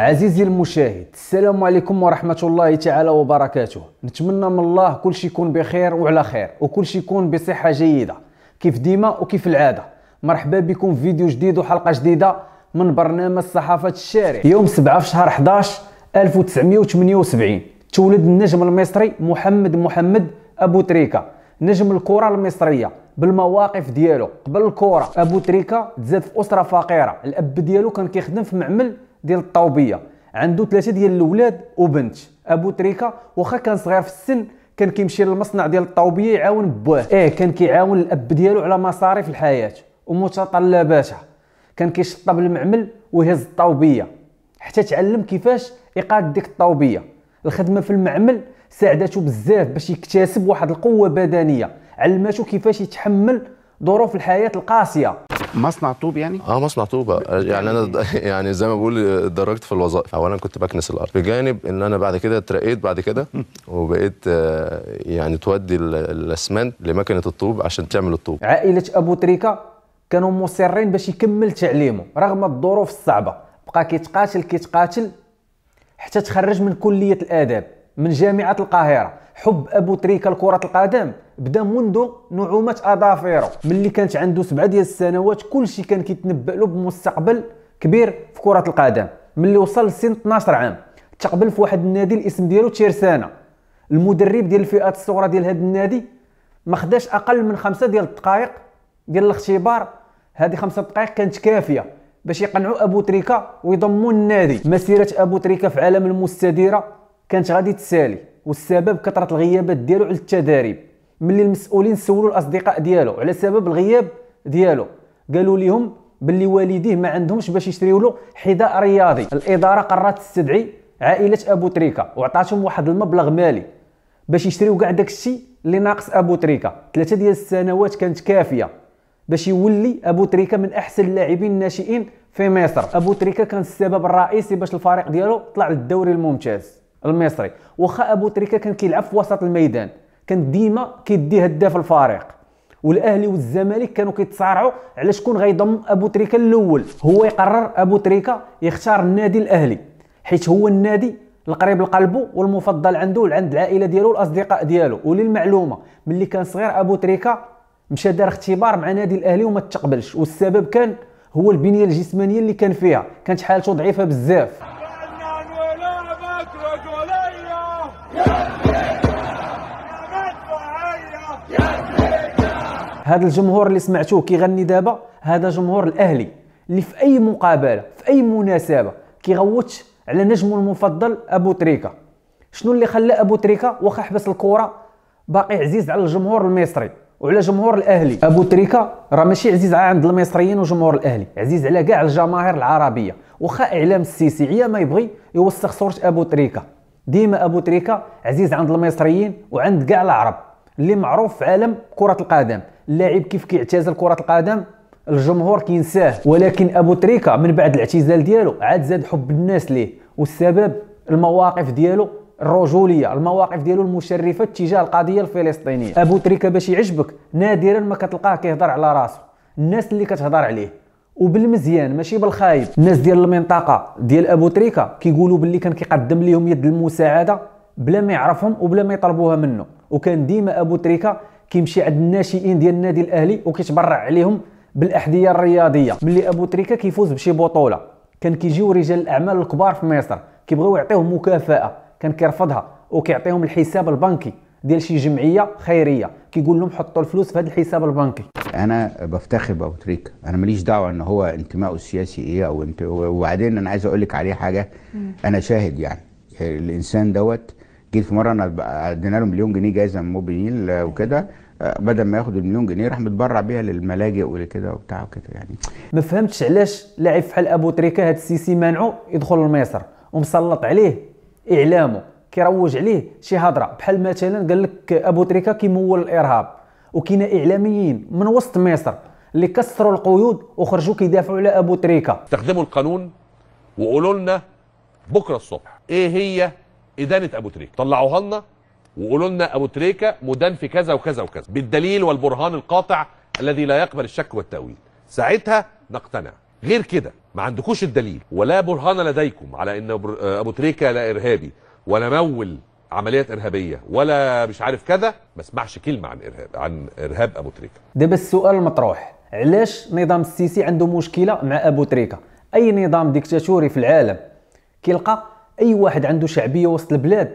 عزيزي المشاهد السلام عليكم ورحمة الله تعالى وبركاته نتمنى من الله كل شيء يكون بخير وعلى خير وكل شيء يكون بصحة جيدة كيف ديما وكيف العادة مرحبا بكم في فيديو جديد وحلقة جديدة من برنامج صحافة الشارع يوم 7 في شهر 11 1978 تولد النجم المصري محمد محمد أبو تريكة نجم الكرة المصرية بالمواقف ديالو قبل الكرة أبو تريكة تزاد في أسرة فقيرة الأب ديالو كان كيخدم في معمل ديال الطوبيه عنده ثلاثه ديال الاولاد وبنت ابو تريكه واخا كان صغير في السن كان كيمشي للمصنع ديال الطوبيه يعاون بواه ايه كان كيعاون الاب ديالو على مصاريف الحياه ومتطلباتها كان كيشطب المعمل ويهز الطوبيه حتى تعلم كيفاش يقاد ديك الطوبيه الخدمه في المعمل ساعدته بزاف باش يكتسب واحد القوه بدنيه علماتو كيفاش يتحمل ظروف الحياه القاسيه مصنع طوب يعني؟ اه مصنع طوب يعني انا يعني, يعني زي ما بقول اتدرجت في الوظائف اولا كنت بكنس الارض بجانب ان انا بعد كده اترقيت بعد كده وبقيت آه، يعني تودي الاسمنت لمكنه الطوب عشان تعمل الطوب عائله ابو تريكه كانوا مصرين باش يكمل تعليمه رغم الظروف الصعبه بقى كيتقاتل كيتقاتل حتى تخرج من كليه الاداب من جامعه القاهره حب ابو تريكا لكره القدم بدا منذ نعومه اظافيرو ملي كانت عنده سبعه ديال السنوات كلشي كان كيتنبأ له بمستقبل كبير في كره القدم ملي وصل لسن 12 عام تقبل في واحد النادي الاسم ديالو تيرسانا المدرب ديال الفئات الصغرى ديال هذا النادي ما خداش اقل من خمسه ديال الدقائق ديال الاختبار هذه خمسه دقائق كانت كافيه باش يقنعوا ابو تريكا ويضموا النادي مسيره ابو تريكا في عالم المستديره كانت غادي تسالي والسبب كثره الغيابات ديالو على التدريب ملي المسؤولين سولوا الاصدقاء ديالو على سبب الغياب ديالو قالوا لهم باللي والديه ما عندهمش باش يشريو له حذاء رياضي الاداره قررت تستدعي عائله ابو تريكه وعطاتهم واحد المبلغ مالي باش يشريو كاع داكشي اللي ناقص ابو تريكه ثلاثه ديال السنوات كانت كافيه باش يولي ابو تريكه من احسن اللاعبين الناشئين في مصر ابو تريكه كان السبب الرئيسي باش الفريق ديالو طلع للدوري الممتاز المصري واخا ابو تريكه كان كيلعب في وسط الميدان كان ديما كيدي هداف الفريق والاهلي والزمالك كانوا كيتصارعوا على شكون غيضم ابو تريكه الاول هو يقرر ابو تريكه يختار النادي الاهلي حيت هو النادي القريب لقلبه والمفضل عنده وعند العائله ديالو والاصدقاء ديالو وللمعلومه ملي كان صغير ابو تريكه مشى دار اختبار مع نادي الاهلي وما تقبلش والسبب كان هو البنيه الجسمانيه اللي كان فيها كانت حالته ضعيفه بزاف هذا الجمهور اللي سمعتوه كيغني دابا هذا جمهور الاهلي اللي في اي مقابله في اي مناسبه كيغوتش على نجمه المفضل ابو تريكه شنو اللي خلى ابو تريكه واخا حبس الكره باقي عزيز على الجمهور المصري وعلى جمهور الاهلي ابو تريكه راه ماشي عزيز عند المصريين وجمهور الاهلي عزيز على كاع الجماهير العربيه واخا اعلام السيسي عيا ما يبغي يوسخ صوره ابو تريكه ديما ابو تريكه عزيز عند المصريين وعند كاع العرب اللي معروف في عالم كره القدم اللاعب كيف كيعتزل كره القدم الجمهور كينساه ولكن ابو تريكا من بعد الاعتزال ديالو عاد زاد حب الناس ليه والسبب المواقف ديالو الرجوليه المواقف ديالو المشرفه تجاه القضيه الفلسطينيه ابو تريكا باش يعجبك نادرا ما كتلقاه كيهضر على راسو الناس اللي كتهضر عليه وبالمزيان ماشي بالخايب الناس ديال المنطقه ديال ابو تريكا كيقولوا باللي كان كيقدم لهم يد المساعده بلا ما يعرفهم وبلا ما يطلبوها منه وكان ديما ابو تريكا كيمشي عند الناشئين ديال النادي الاهلي وكيتبرع عليهم بالاحذيه الرياضيه ملي ابو تريكه كيفوز بشي بطوله كان كيجيو رجال الاعمال الكبار في مصر كيبغيو يعطيهم مكافاه كان كيرفضها وكيعطيهم الحساب البنكي ديال شي جمعيه خيريه كيقول لهم حطوا الفلوس في هذا الحساب البنكي انا بفتخر بابو تريكه انا ماليش دعوه ان هو انتماء السياسي ايه او انت... وبعدين انا عايز اقول لك عليه حاجه انا شاهد يعني الانسان دوت جيت في مره انا ادينا له مليون جنيه جايزه من موبينيل آه، وكده آه، بدل ما ياخد المليون جنيه راح متبرع بيها للملاجئ ولكده وبتاع وكده يعني ما فهمتش علاش لاعب بحال ابو تريكه هاد السيسي مانعو يدخل لمصر ومسلط عليه اعلامه كيروج عليه شي هضره بحال مثلا قال لك ابو تريكه كيمول الارهاب وكاين اعلاميين من وسط مصر اللي كسروا القيود وخرجوا كيدافعوا على ابو تريكه استخدموا القانون وقولوا لنا بكره الصبح ايه هي ادانه ابو تريكه طلعوها لنا وقولوا لنا ابو تريكه مدان في كذا وكذا وكذا بالدليل والبرهان القاطع الذي لا يقبل الشك والتاويل ساعتها نقتنع غير كده ما عندكوش الدليل ولا برهان لديكم على ان ابو تريكه لا ارهابي ولا مول عمليات ارهابيه ولا مش عارف كذا ما اسمعش كلمه عن ارهاب عن ارهاب ابو تريكه ده بس السؤال المطروح علاش نظام السيسي عنده مشكله مع ابو تريكه اي نظام ديكتاتوري في العالم كيلقى اي واحد عنده شعبيه وسط البلاد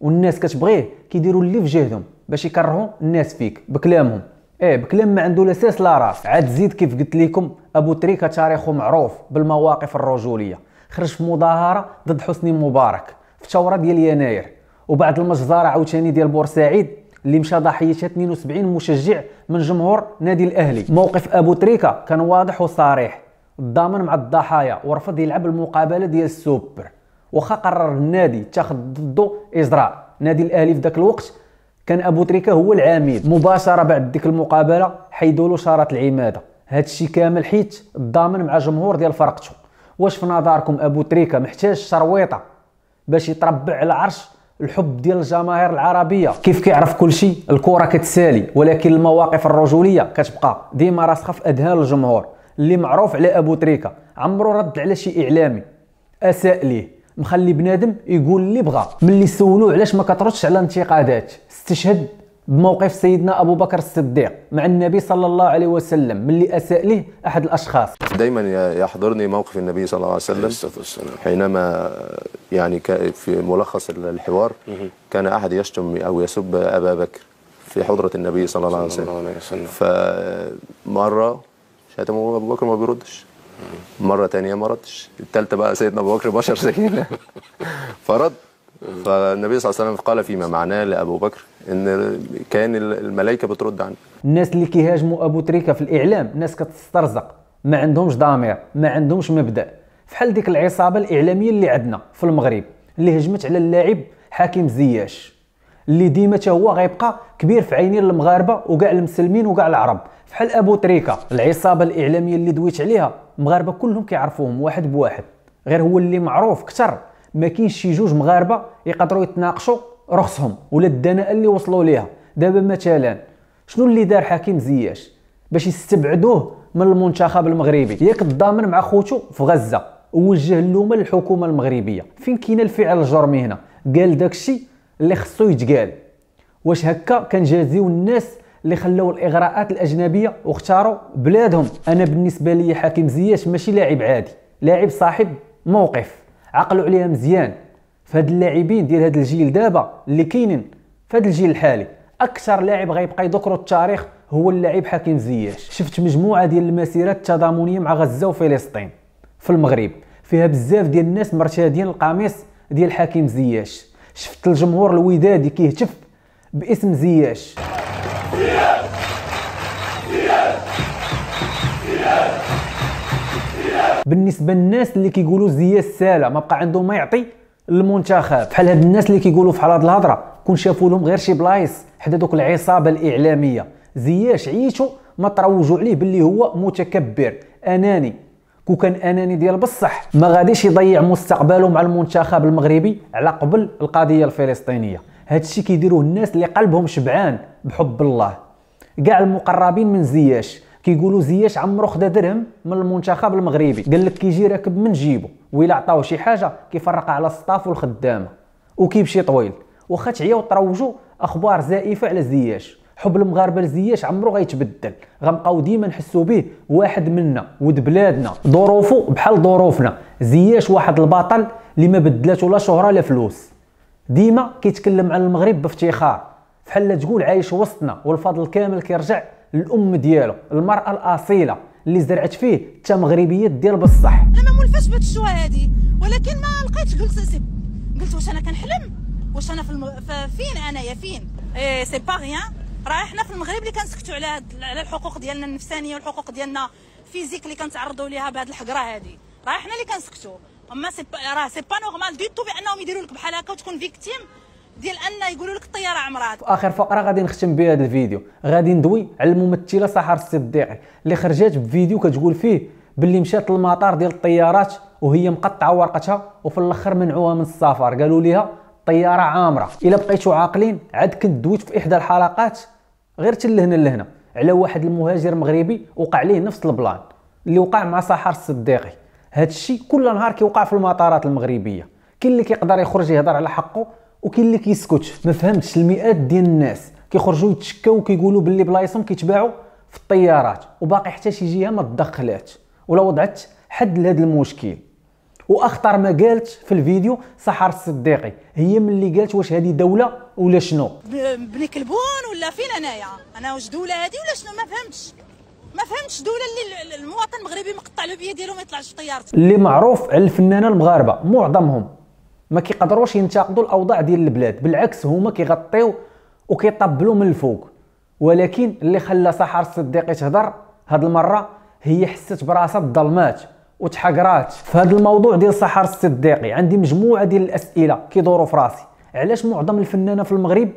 والناس كتبغيه كيديروا اللي في جهدهم باش يكرهوا الناس فيك بكلامهم ايه بكلام ما عنده لا لا راس عاد زيد كيف قلت لكم ابو تريكه تاريخه معروف بالمواقف الرجوليه خرج في مظاهره ضد حسني مبارك في الثوره ديال يناير وبعد المجزره عاوتاني ديال بورسعيد اللي مشى ضحيتها 72 مشجع من جمهور نادي الاهلي موقف ابو تريكه كان واضح وصريح الضامن مع الضحايا ورفض يلعب المقابله ديال السوبر واخا قرر النادي اتخذ ضده اجراء نادي الاهلي في ذاك الوقت كان ابو تريكه هو العميد مباشره بعد ديك المقابله حيدوا له شاره العماده هذا الشيء كامل حيت الضامن مع جمهور ديال فرقته واش في نظركم ابو تريكه محتاج شرويطه باش يتربع على عرش الحب ديال الجماهير العربيه كيف كيعرف كل شيء الكره كتسالي ولكن المواقف الرجوليه كتبقى ديما راسخه في اذهان الجمهور اللي معروف على ابو تريكه عمرو رد على شي اعلامي اساء ليه مخلي بنادم يقول اللي بغى ملي سولوه علاش ما كتردش على انتقادات استشهد بموقف سيدنا ابو بكر الصديق مع النبي صلى الله عليه وسلم ملي اساء له احد الاشخاص دائما يحضرني موقف النبي صلى الله عليه وسلم حينما يعني في ملخص الحوار كان احد يشتم او يسب ابا بكر في حضره النبي صلى الله عليه وسلم فمره شتمه ابو بكر ما بيردش مره تانية ما ردش الثالثه بقى سيدنا ابو بكر بشر زينا فرد فالنبي صلى الله عليه وسلم قال فيما معناه لابو بكر ان كان الملائكه بترد عنه الناس اللي كيهاجموا ابو تريكه في الاعلام ناس كتسترزق ما عندهمش ضمير ما عندهمش مبدا فحال ديك العصابه الاعلاميه اللي عندنا في المغرب اللي هجمت على اللاعب حكيم زياش اللي ديما حتى هو غيبقى كبير في عينين المغاربه وكاع المسلمين وكاع العرب فحال ابو تريكه العصابه الاعلاميه اللي دويت عليها المغاربه كلهم كيعرفوهم واحد بواحد غير هو اللي معروف اكثر ما كاينش شي جوج مغاربه يقدروا يتناقشوا رخصهم ولا الدناءه اللي وصلوا ليها دابا مثلا شنو اللي دار حكيم زياش باش يستبعدوه من المنتخب المغربي ياك الضامن مع خوتو في غزه ووجه اللومه للحكومه المغربيه فين كاين الفعل الجرمي هنا قال داكشي اللي خصو يتقال واش هكا كنجازيو الناس اللي خلاو الاغراءات الاجنبيه واختاروا بلادهم انا بالنسبه لي حكيم زياش ماشي لاعب عادي لاعب صاحب موقف عقلوا عليها مزيان فهاد اللاعبين ديال هاد الجيل دابا اللي كاينين فهاد الجيل الحالي اكثر لاعب غيبقى يذكروا التاريخ هو اللاعب حكيم زياش شفت مجموعه ديال المسيرات التضامنيه مع غزه وفلسطين في المغرب فيها بزاف ديال الناس مرتادين القميص ديال حكيم زياش شفت الجمهور الودادي كيهتف باسم زياش زياش زياش زياش بالنسبه للناس اللي كيقولوا زياش سالا ما بقى عنده ما يعطي المنتخب بحال هاد الناس اللي كيقولوا في هاد الهضره كون شافوا لهم غير شي بلايص حدا دوك العصابه الاعلاميه زياش عيشو ما تروجوا عليه باللي هو متكبر اناني كو كان اناني ديال بصح ما غاديش يضيع مستقبله مع المنتخب المغربي على قبل القضيه الفلسطينيه هادشي كيديروه الناس اللي قلبهم شبعان بحب الله كاع المقربين من زياش كيقولوا زياش عمرو خدا درهم من المنتخب المغربي قال لك كيجي راكب من جيبه ويلا عطاوه شي حاجه كيفرق على السطاف والخدامه وكيمشي طويل واخا تعياو تروجوا اخبار زائفه على زياش حب المغاربه لزياش عمرو غيتبدل غنبقاو ديما نحسو به واحد منا ود بلادنا ظروفه بحال ظروفنا زياش واحد البطل اللي ما بدلاتو لا شهره لا فلوس ديما كيتكلم على المغرب بافتخار بحال تقول عايش وسطنا والفضل كامل كيرجع للام ديالو المراه الاصيله اللي زرعت فيه حتى مغربيه ديال بصح انا مولفاش بهاد الشوا هادي ولكن ما لقيتش قلت سيب قلت واش انا كنحلم واش انا في الم... فين انايا فين اي سي با ريان راه حنا في المغرب اللي كنسكتوا على هاد على الحقوق ديالنا النفسانيه والحقوق ديالنا فيزيك اللي كنتعرضوا ليها بهذه الحقره هادي راه حنا اللي كنسكتوا اما سي راه سي با نورمال دي تو بانهم يديروا لك بحال هكا وتكون فيكتيم ديال ان يقولوا لك الطياره عمرات واخر فقره غادي نختم بها هذا الفيديو غادي ندوي على الممثله سحر الصديقي اللي خرجت بفيديو كتقول فيه باللي مشات للمطار ديال الطيارات وهي مقطعه ورقتها وفي الاخر منعوها من السفر قالوا ليها طياره عامره الا بقيتوا عاقلين عاد كنت دويت في احدى الحلقات غير تلهنا لهنا على واحد المهاجر مغربي وقع ليه نفس البلان اللي وقع مع صحار الصديقي هذا الشيء كل نهار كيوقع في المطارات المغربيه كاين اللي كيقدر يخرج يهضر على حقه وكاين اللي كيسكت ما فهمتش المئات ديال الناس كيخرجوا يتشكاو كيقولوا باللي بلايصهم كيتباعوا في الطيارات وباقي حتى شي جهه ما تدخلات ولا وضعت حد لهذا المشكل واخطر ما قالت في الفيديو سحر الصديقي هي ملي قالت واش هذه دوله ولا شنو بني كلبون ولا فين انايا انا واش دوله هذه ولا شنو ما فهمتش ما فهمتش دوله اللي المواطن المغربي مقطع له بيه ديالو ما يطلعش في طيارته اللي معروف على الفنانه المغاربه معظمهم ما كيقدروش ينتقدوا الاوضاع ديال البلاد بالعكس هما كيغطيو وكيطبلوا من الفوق ولكن اللي خلى سحر الصديقي تهضر هاد المره هي حست براسها الظلمات وتحقرات في هذا الموضوع ديال صحار الصديقي عندي مجموعه ديال الاسئله كيدوروا في راسي علاش معظم الفنانه في المغرب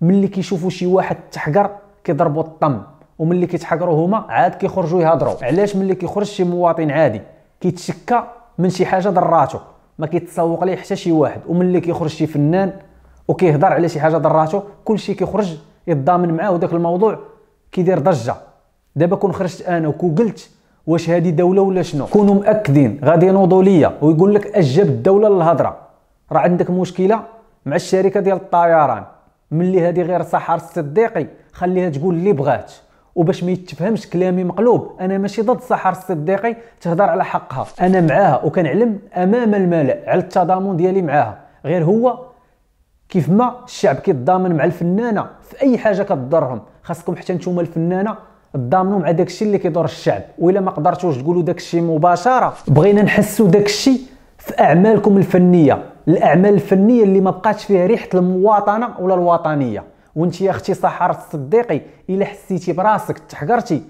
ملي كيشوفوا شي واحد تحقر كيضربوا الطم وملي كيتحقروا هما عاد كيخرجوا يهضروا علاش ملي كيخرج شي مواطن عادي كيتشكى من شي حاجه ضراتو ما كيتسوق ليه حتى شي واحد وملي كيخرج شي فنان وكيهضر على شي حاجه ضراتو كلشي كيخرج يتضامن معاه وداك الموضوع كيدير ضجه دابا كون خرجت انا وكوغلت قلت واش هذه دوله ولا شنو كونوا مأكدين غادي ينوضوا ليا ويقول لك اجب الدوله للهضره راه عندك مشكله مع الشركه ديال الطيران ملي هذه غير صحار الصديقي خليها تقول اللي بغات وباش ما يتفهمش كلامي مقلوب انا ماشي ضد صحار الصديقي تهضر على حقها انا معاها وكنعلم امام الملأ على التضامن ديالي معاها غير هو كيف ما الشعب كيتضامن مع الفنانه في اي حاجه كتضرهم خاصكم حتى نتوما الفنانه تضامنوا مع داكشي اللي كيدور الشعب والا ما قدرتوش تقولوا داكشي مباشره بغينا نحسوا داكشي في اعمالكم الفنيه الاعمال الفنيه اللي ما بقاتش فيها ريحه المواطنه ولا الوطنيه وانت يا اختي صحار الصديقي الا حسيتي براسك تحقرتي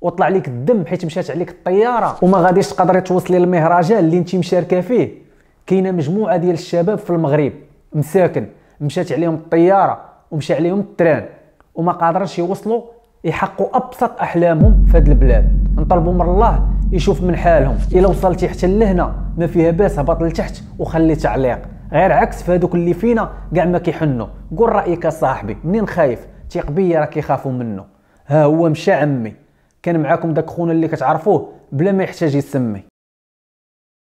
وطلع لك الدم حيت مشات عليك الطياره وما غاديش تقدري توصلي للمهرجان اللي انت مشاركه فيه كاينه مجموعه ديال الشباب في المغرب مساكن مشات عليهم الطياره ومشى عليهم التران وما قادرش يوصلوا يحقوا ابسط احلامهم في هذه البلاد نطلبوا من الله يشوف من حالهم الا وصلتي حتى لهنا ما فيها باس هبط لتحت وخلي تعليق غير عكس في هذوك اللي فينا كاع ما كيحنوا قول رايك صاحبي منين خايف تيق بيا راك يخافوا منه ها هو مشى عمي كان معاكم داك خونا اللي كتعرفوه بلا ما يحتاج يسمي